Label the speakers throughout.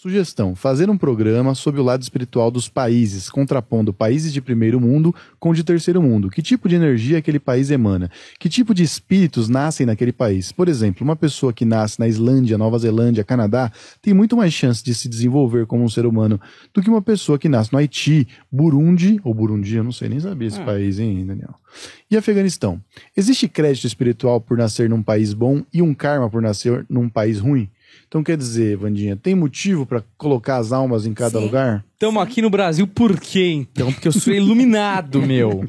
Speaker 1: Sugestão: fazer um programa sobre o lado espiritual dos países, contrapondo países de primeiro mundo com de terceiro mundo. Que tipo de energia aquele país emana? Que tipo de espíritos nascem naquele país? Por exemplo, uma pessoa que nasce na Islândia, Nova Zelândia, Canadá, tem muito mais chance de se desenvolver como um ser humano do que uma pessoa que nasce no Haiti, Burundi, ou Burundi, eu não sei nem sabia esse ah. país, hein, Daniel? E Afeganistão? Existe crédito espiritual por nascer num país bom e um karma por nascer num país ruim? Então quer dizer, Vandinha, tem motivo para colocar as almas em cada Sim. lugar? Estamos aqui no Brasil por quê, então? Porque eu sou iluminado, meu.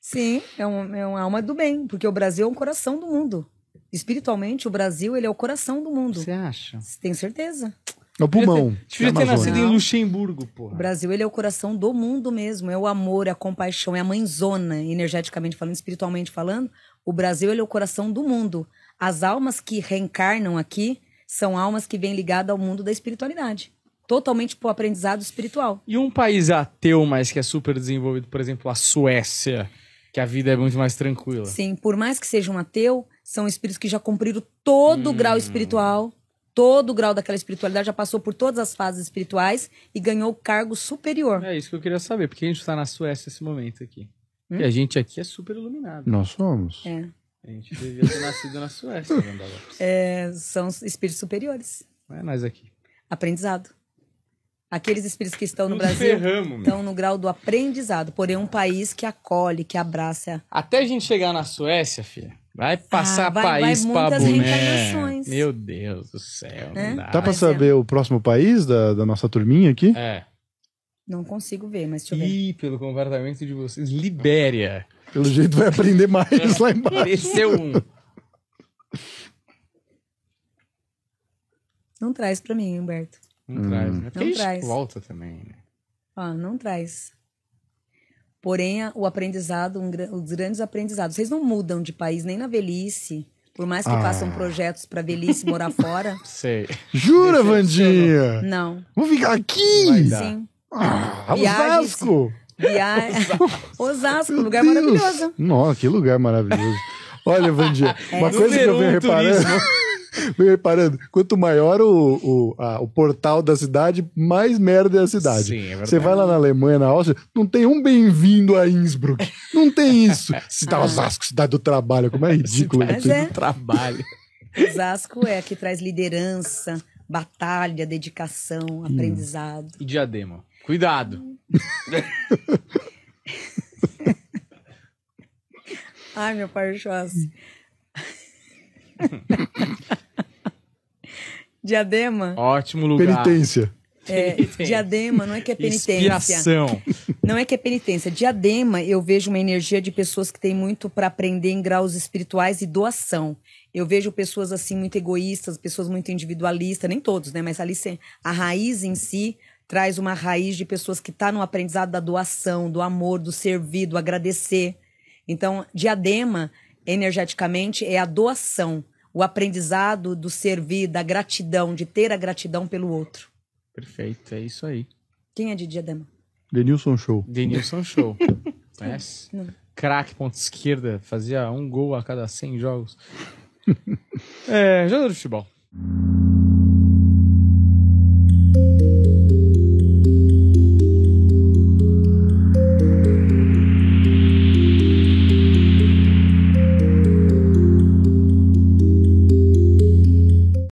Speaker 1: Sim, é, um, é uma alma do bem, porque o Brasil é um coração do mundo. Espiritualmente, o Brasil ele é o coração do mundo. Você acha? Tenho certeza. É o pulmão. Devia ter, devia ter nascido em Luxemburgo, porra. O Brasil, ele é o coração do mundo mesmo. É o amor, é a compaixão, é a mãezona, energeticamente falando, espiritualmente falando. O Brasil, ele é o coração do mundo. As almas que reencarnam aqui, são almas que vêm ligadas ao mundo da espiritualidade. Totalmente pro aprendizado espiritual. E um país ateu, mas que é super desenvolvido, por exemplo, a Suécia, que a vida é muito mais tranquila. Sim, por mais que seja um ateu, são espíritos que já cumpriram todo hum. o grau hum. espiritual, todo o grau daquela espiritualidade, já passou por todas as fases espirituais e ganhou cargo superior. É isso que eu queria saber, porque a gente está na Suécia nesse momento aqui. Hum? E a gente aqui é super iluminado. Nós somos. É. A gente devia ter nascido na Suécia, né, é, São espíritos superiores. Não é nós aqui. Aprendizado. Aqueles espíritos que estão no Nos Brasil ferramos, estão no grau do aprendizado, porém é um país que acolhe, que abraça. Até a gente chegar na Suécia, filha, vai ah, passar ah, vai, país vai pra boné. Meu Deus do céu, é? dá. pra é. saber o próximo país da, da nossa turminha aqui? É. Não consigo ver, mas deixa eu ver. Ih, pelo comportamento de vocês, Libéria. Pelo jeito vai aprender mais é, lá embaixo. Cresceu um. Não traz pra mim, Humberto. Não hum. traz, né? Porque não traz. volta também, né? Ah, não traz. Porém, o aprendizado, um, os grandes aprendizados. Vocês não mudam de país nem na velhice. Por mais que ah. façam projetos para velhice morar fora. Sei. Jura, Vandinha? Não. Vou ficar aqui? Sim. Ah, o Vasco! Via... Osasco. Osasco, lugar Deus. maravilhoso. Nossa, que lugar maravilhoso. Olha, Vandia, é. uma coisa que eu venho reparando. venho reparando, quanto maior o, o, a, o portal da cidade, mais merda é a cidade. Sim, é verdade. Você vai lá na Alemanha, na Áustria, não tem um bem-vindo a Innsbruck. Não tem isso. Cidade ah. Tá Osasco, cidade do trabalho. Como é ridículo cidade né? aquilo. É. do trabalho. Osasco é a que traz liderança, batalha, dedicação, hum. aprendizado. E diadema. Cuidado. Ai, meu pai Joás. Diadema. Ótimo lugar. Penitência. É, diadema, não é que é penitência. Expiação. Não é que é penitência. Diadema, eu vejo uma energia de pessoas que têm muito para aprender em graus espirituais e doação. Eu vejo pessoas assim muito egoístas, pessoas muito individualistas, nem todos, né? Mas ali a raiz em si traz uma raiz de pessoas que está no aprendizado da doação, do amor, do servir, do agradecer. Então, diadema, energeticamente, é a doação, o aprendizado do servir, da gratidão, de ter a gratidão pelo outro. Perfeito, é isso aí. Quem é de diadema? Denilson Show. Denilson Show. Conhece? Crack, ponta esquerda, fazia um gol a cada 100 jogos. é, jogador de futebol.